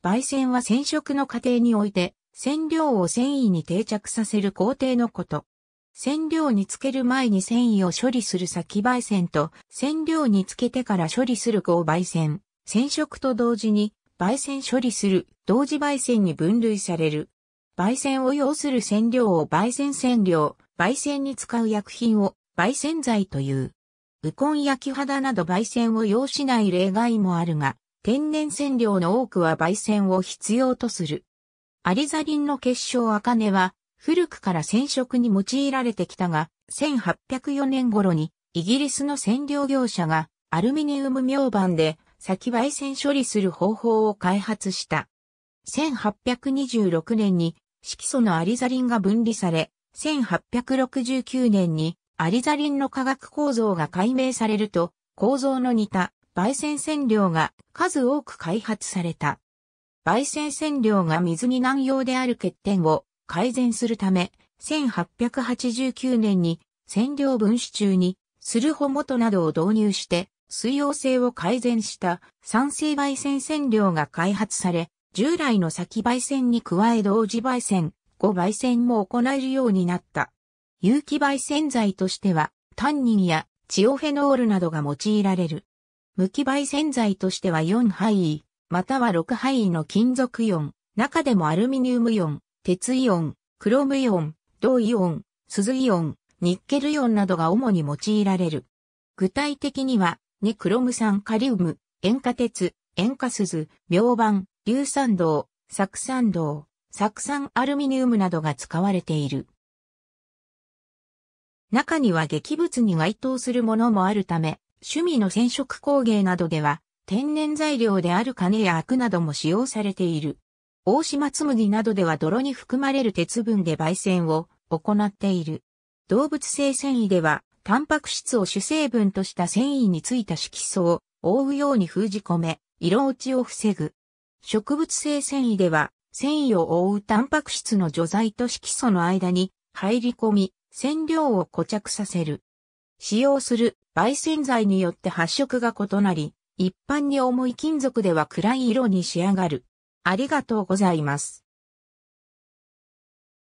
焙煎は染色の過程において、染料を繊維に定着させる工程のこと。染料につける前に繊維を処理する先焙煎と、染料につけてから処理する後焙煎、染色と同時に、焙煎処理する、同時焙煎に分類される。焙煎を要する染料を焙煎染料、焙煎に使う薬品を焙煎剤という。ウコン焼き肌など焙煎を要しない例外もあるが、天然染料の多くは焙煎を必要とする。アリザリンの結晶ネは、古くから染色に用いられてきたが、1804年頃にイギリスの染料業者がアルミニウム明板で先焙煎処理する方法を開発した。1826年に色素のアリザリンが分離され、1869年にアリザリンの化学構造が解明されると、構造の似た焙煎染料が数多く開発された。焙煎染料が水に難用である欠点を改善するため、1889年に染料分子中にスルホモトなどを導入して水溶性を改善した酸性焙煎染料が開発され、従来の先焙煎に加え同時焙煎、後焙煎も行えるようになった。有機焙煎剤としては、タンニンやチオフェノールなどが用いられる。無機媒染剤としては4配位、または6配位の金属イオン、中でもアルミニウムイオン、鉄イオン、クロムイオン、銅イオン、鈴イオン、ニッケルイオンなどが主に用いられる。具体的には、ニクロム酸カリウム、塩化鉄、塩化鈴、秒板、硫酸銅、酢酸銅、酢酸アルミニウムなどが使われている。中には劇物に該当するものもあるため、趣味の染色工芸などでは、天然材料である金や悪なども使用されている。大島紬などでは泥に含まれる鉄分で焙煎を行っている。動物性繊維では、タンパク質を主成分とした繊維についた色素を覆うように封じ込め、色落ちを防ぐ。植物性繊維では、繊維を覆うタンパク質の除剤と色素の間に入り込み、染料を固着させる。使用する焙煎剤によって発色が異なり、一般に重い金属では暗い色に仕上がる。ありがとうございます。